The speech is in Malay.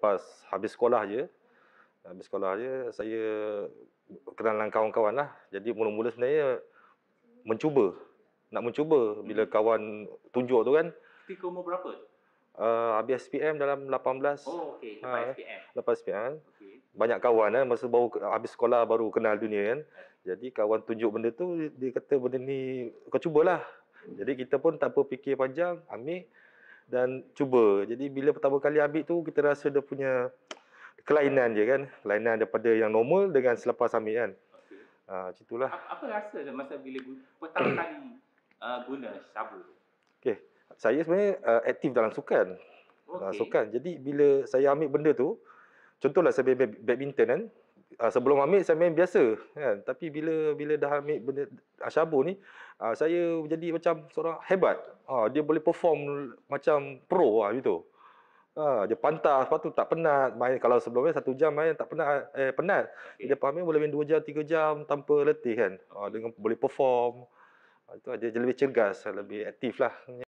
selepas habis sekolah je habis sekolah je saya kenal dengan kawan-kawan lah jadi mula-mula sebenarnya mencuba nak mencuba bila hmm. kawan tunjuk tu kan ketika umur berapa tu? Uh, habis SPM dalam 18 Oh okey lepas ah, SPM. Ha, lepas SPM. Okay. Banyak kawan eh masa baru habis sekolah baru kenal dunia kan. Jadi kawan tunjuk benda tu dia kata benda ni kau cubalah. Jadi kita pun tanpa fikir panjang ambil dan cuba. Jadi bila pertama kali ambil tu kita rasa dia punya kelainan je kan. Kelainan daripada yang normal dengan selepas ambil kan. Okay. Ah, ha, macam itulah. Apa rasa dia masa bila pertama kali uh, guna sabu tu? Okay. Saya sebenarnya uh, aktif dalam sukan. Okay. Dalam uh, sukan. Jadi bila saya ambil benda tu, contohlah saya ambil badminton kan uh, sebelum ambil saya main biasa kan tapi bila bila dah ambil benda asyabu ah, ni uh, saya jadi macam seorang hebat uh, dia boleh perform macam pro lah gitu Ah, dia pantas, lepas tu tak penat main. Kalau sebelumnya satu jam main tak pernah, eh, penat. Okay. Dia pahamnya boleh main dua jam, tiga jam tanpa letih kan. Ah, dengan boleh perform. Ah, itu aja lebih cergas, lebih aktif lah.